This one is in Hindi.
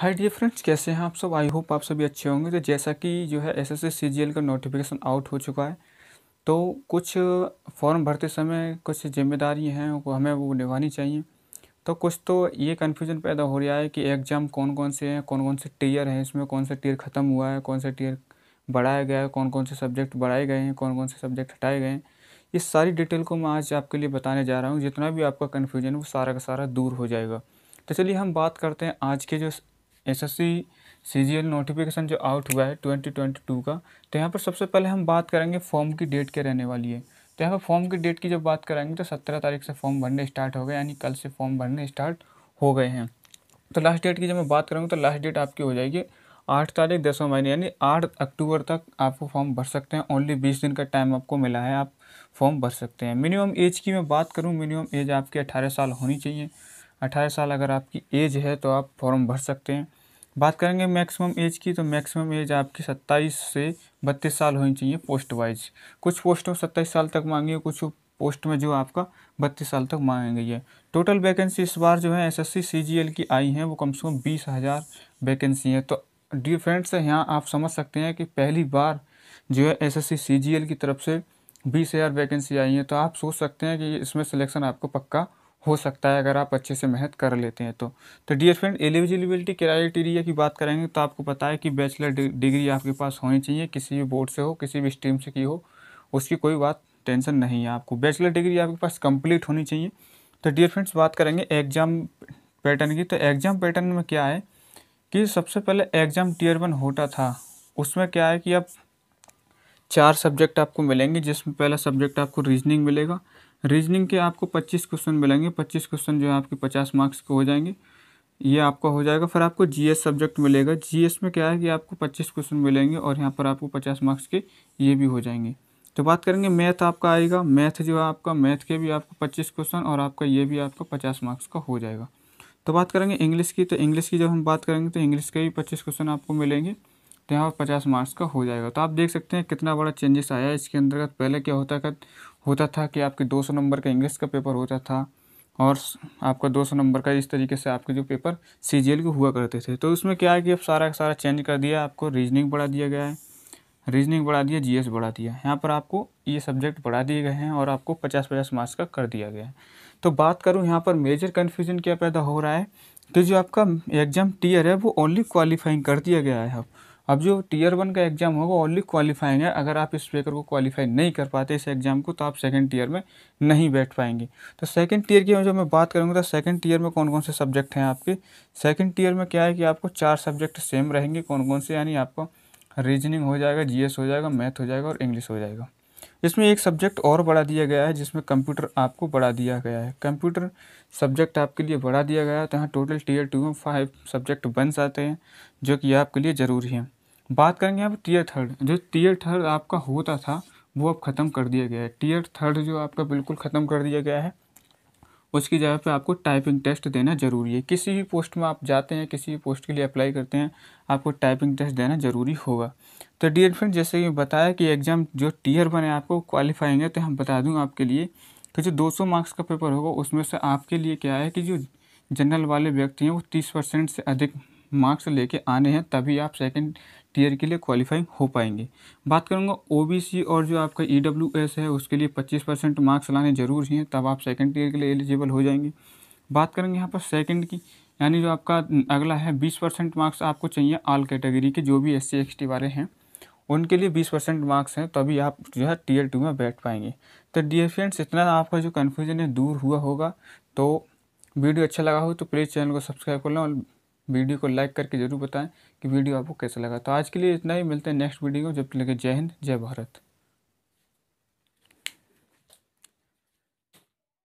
हाय डियर फ्रेंड्स कैसे हैं आप सब आई होप आप सभी अच्छे होंगे तो जैसा कि जो है एस एस का नोटिफिकेशन आउट हो चुका है तो कुछ फॉर्म भरते समय कुछ जिम्मेदारी हैं हमें वो निभानी चाहिए तो कुछ तो ये कन्फ्यूजन पैदा हो रहा है कि एग्ज़ाम कौन कौन से हैं कौन कौन से टीयर हैं इसमें कौन सा टीयर ख़त्म हुआ है कौन सा टीयर बढ़ाया गया है कौन कौन से सब्जेक्ट बढ़ाए गए हैं कौन कौन से सब्जेक्ट हटाए गए हैं ये सारी डिटेल को मैं आज आपके लिए बताने जा रहा हूँ जितना भी आपका कन्फ्यूजन है वो सारा का सारा दूर हो जाएगा तो चलिए हम बात करते हैं आज के जो एसएससी सीजीएल नोटिफिकेशन जो आउट हुआ है ट्वेंटी ट्वेंटी टू का तो यहाँ पर सबसे पहले हम बात करेंगे फॉर्म की डेट क्या रहने वाली है तो यहाँ पर फॉर्म की डेट की जब बात करेंगे तो सत्रह तारीख से फॉर्म भरने स्टार्ट हो गए यानी कल से फॉर्म भरने स्टार्ट हो गए हैं तो लास्ट डेट की जब मैं बात करूँगा तो लास्ट डेट आपकी हो जाएगी आठ तारीख दसवें महीने यानी आठ अक्टूबर तक आपको फॉर्म भर सकते हैं ओनली बीस दिन का टाइम आपको मिला है आप फॉर्म भर सकते हैं मिनिमम एज की मैं बात करूँ मिनिमम एज आपकी अठारह साल होनी चाहिए अठारह साल अगर आपकी एज है तो आप फॉर्म भर सकते हैं बात करेंगे मैक्सिमम एज की तो मैक्सिमम एज आपकी 27 से 32 साल होनी चाहिए पोस्ट वाइज कुछ पोस्टों में 27 साल तक मांगी है कुछ पोस्ट में जो आपका बत्तीस साल तक गई है टोटल वैकेंसी इस बार जो है एसएससी सीजीएल की आई हैं वो कम से कम बीस हज़ार वैकेंसी है तो डियर फ्रेंड्स यहाँ आप समझ सकते हैं कि पहली बार जो है एस एस की तरफ से बीस हज़ार वैकेंसी आई है तो आप सोच सकते हैं कि इसमें सिलेक्शन आपको पक्का हो सकता है अगर आप अच्छे से मेहनत कर लेते हैं तो तो डियर फ्रेंड एलिजिबिलिटी क्राइटेरिया की बात करेंगे तो आपको पता है कि बैचलर डिग्री आपके पास होनी चाहिए किसी भी बोर्ड से हो किसी भी स्ट्रीम से की हो उसकी कोई बात टेंशन नहीं है आपको बैचलर डिग्री आपके पास कंप्लीट होनी चाहिए तो डियर फ्रेंड्स बात करेंगे एग्ज़ाम पैटर्न की तो एग्ज़ाम पैटर्न में क्या है कि सबसे पहले एग्ज़ाम टीयर वन होता था उसमें क्या है कि अब चार सब्जेक्ट आपको मिलेंगे जिसमें पहला सब्जेक्ट आपको रीजनिंग मिलेगा रीजनिंग के आपको 25 क्वेश्चन मिलेंगे 25 क्वेश्चन जो है आपके 50 मार्क्स के हो जाएंगे ये आपका हो जाएगा फिर आपको जीएस सब्जेक्ट मिलेगा जीएस में क्या है कि आपको 25 क्वेश्चन मिलेंगे और यहाँ पर आपको 50 मार्क्स के ये भी हो जाएंगे तो बात करेंगे मैथ आपका आएगा मैथ जो है आपका मैथ के भी आपको पच्चीस क्वेश्चन और आपका ये भी आपका पचास मार्क्स का हो जाएगा तो बात करेंगे इंग्लिश की तो इंग्लिश की जब हम बात करेंगे तो इंग्लिश के भी पच्चीस क्वेश्चन आपको मिलेंगे तो यहाँ पर पचास मार्क्स का हो जाएगा तो आप देख सकते हैं कितना बड़ा चेंजेस आया है इसके अंतर्गत पहले क्या होता था होता था कि आपके 200 नंबर का इंग्लिश का पेपर होता था और आपका 200 नंबर का इस तरीके से आपके जो पेपर सी जी के हुआ करते थे तो उसमें क्या है कि अब सारा का सारा चेंज कर दिया आपको रीजनिंग बढ़ा दिया गया है रीजनिंग बढ़ा दिया जीएस बढ़ा दिया यहाँ पर आपको ये सब्जेक्ट बढ़ा दिए गए हैं और आपको पचास पचास मार्क्स का कर दिया गया है तो बात करूँ यहाँ पर मेजर कन्फ्यूजन क्या पैदा हो रहा है तो जो आपका एग्ज़ाम टीयर है वो ओनली क्वालिफाइंग कर दिया गया है अब अब जो टीयर वन का एग्ज़ाम होगा ओनली क्वालिफाइंग है अगर आप इस पेपर को क्वालिफाई नहीं कर पाते इस एग्ज़ाम को तो आप सेकंड टीयर में नहीं बैठ पाएंगे तो सेकंड टीयर की जो मैं बात करूँगा तो सेकंड टीयर में कौन कौन से सब्जेक्ट हैं आपके सेकंड टीयर में क्या है कि आपको चार सब्जेक्ट सेम रहेंगे कौन कौन से यानी आपको रीजनिंग हो जाएगा जी हो जाएगा मैथ हो जाएगा और इंग्लिश हो जाएगा इसमें एक सब्जेक्ट और बढ़ा दिया गया है जिसमें कंप्यूटर आपको बढ़ा दिया गया है कंप्यूटर सब्जेक्ट आपके लिए बढ़ा दिया गया है तो यहाँ टोटल टीयर टू में फाइव सब्जेक्ट बन जाते हैं जो कि आपके लिए ज़रूरी है बात करेंगे अब टीयर थर्ड जो टीयर थर्ड आपका होता था वो अब ख़त्म कर दिया गया है टीयर थर्ड जो आपका बिल्कुल ख़त्म कर दिया गया है उसकी जगह पे आपको टाइपिंग टेस्ट देना ज़रूरी है किसी भी पोस्ट में आप जाते हैं किसी भी पोस्ट के लिए अप्लाई करते हैं आपको टाइपिंग टेस्ट देना ज़रूरी होगा तो डियर फ्रेंड जैसे कि बताया कि एग्ज़ाम जो टीयर बने आपको क्वालिफाइंग है तो हम बता दूँ आपके लिए कि जो 200 मार्क्स का पेपर होगा उसमें से आपके लिए क्या है कि जो जनरल वाले व्यक्ति हैं वो तीस परसेंट से अधिक मार्क्स लेके आने हैं तभी आप सेकंड टीयर के लिए क्वालिफाइंग हो पाएंगे बात करूँगा ओ और जो आपका ई e है उसके लिए पच्चीस परसेंट मार्क्स लाने ज़रूर हैं तब आप सेकेंड टीयर के लिए एलिजिबल हो जाएंगे बात करेंगे यहाँ पर सेकेंड की यानी जो आपका अगला है बीस परसेंट मार्क्स आपको चाहिए ऑल कैटेगरी के जो भी एस सी एस टी वाले हैं उनके लिए बीस परसेंट मार्क्स हैं तभी आप जो है टीयर टू में बैठ पाएंगे तो डी फ्रेंड्स इतना आपका जो कन्फ्यूजन है दूर हुआ होगा तो वीडियो अच्छा लगा हो तो प्लीज़ चैनल को सब्सक्राइब कर लें और वीडियो को लाइक करके ज़रूर बताएं कि वीडियो आपको कैसा लगा तो आज के लिए इतना ही मिलते हैं नेक्स्ट वीडियो को जब तक लगे जय हिंद जय भारत